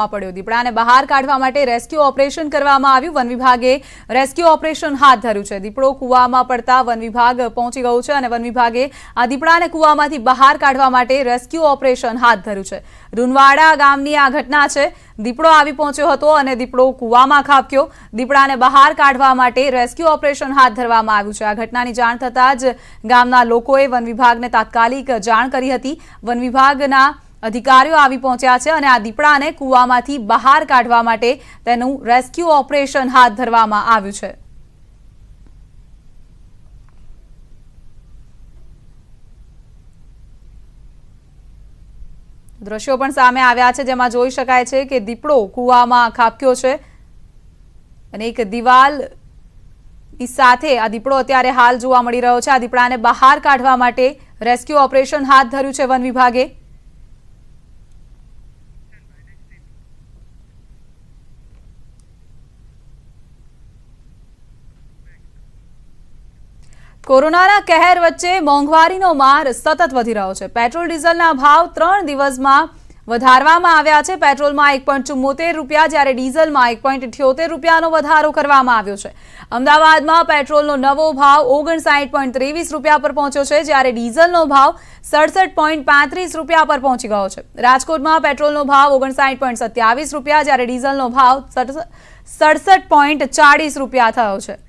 પડ્યો દીપડાને બહાર કાઢવા માટે રેસ્ક્યુ ઓપરેશન કરવામાં આવ્યું વન વિભાગે રેસ્ક્યુ ઓપરેશન હાથ ધર્યું છે દીપડો કૂવામાં પડતા વન વિભાગ પહોંચી ગયું છે અને વન વિભાગે આ દીપડાને કૂવામાંથી બહાર કાઢવા માટે રેસ્ક્યુ ઓપરેશન હાથ ધર્યું છે રૂનવાડા ગામની આ ઘટના છે દીપડો આવી પહોંચ્યો હતો અને દીપડો કૂવામાં ખાબક્યો દીપડાને બહાર કાઢવા માટે રેસ્ક્યુ ઓપરેશન હાથ ધરવામાં આવ્યું છે આ ઘટનાની જાણ થતાં જ ગામના લોકોએ વન વિભાગને તાત્કાલિક જાણ કરી હતી વન વિભાગના અધિકારીઓ આવી પહોંચ્યા છે અને આ દીપડાને કૂવામાંથી બહાર કાઢવા માટે તેનું રેસ્ક્યુ ઓપરેશન હાથ ધરવામાં આવ્યું છે દ્રશ્યો પણ સામે આવ્યા છે જેમાં જોઈ શકાય છે કે દીપડો કૂવામાં ખાબક્યો છે અને એક દિવાલ સાથે આ દીપડો અત્યારે હાલ જોવા મળી રહ્યો છે આ દીપડાને બહાર કાઢવા માટે રેસ્ક્યુ ઓપરેશન હાથ ધર્યું છે વન વિભાગે કોરોનાના કહેર વચ્ચે મોંઘવારીનો માર સતત વધી રહ્યો છે પેટ્રોલ ડીઝલના ભાવ ત્રણ દિવસમાં વધારવામાં આવ્યા છે પેટ્રોલમાં એક પોઈન્ટ ચુમ્મોતેર રૂપિયા જ્યારે ડીઝલમાં એક પોઈન્ટ અઠ્યોતેર રૂપિયાનો વધારો કરવામાં આવ્યો છે અમદાવાદમાં પેટ્રોલનો નવો ભાવ ઓગણસાઠ પોઈન્ટ ત્રેવીસ રૂપિયા પર પહોંચ્યો છે જ્યારે ડીઝલનો ભાવ સડસઠ પોઈન્ટ પાંત્રીસ રૂપિયા પર પહોંચી ગયો છે રાજકોટમાં પેટ્રોલનો ભાવ ઓગણસાઠ પોઈન્ટ સત્યાવીસ રૂપિયા જ્યારે ડીઝલનો ભાવ સડસઠ પોઈન્ટ ચાળીસ રૂપિયા થયો છે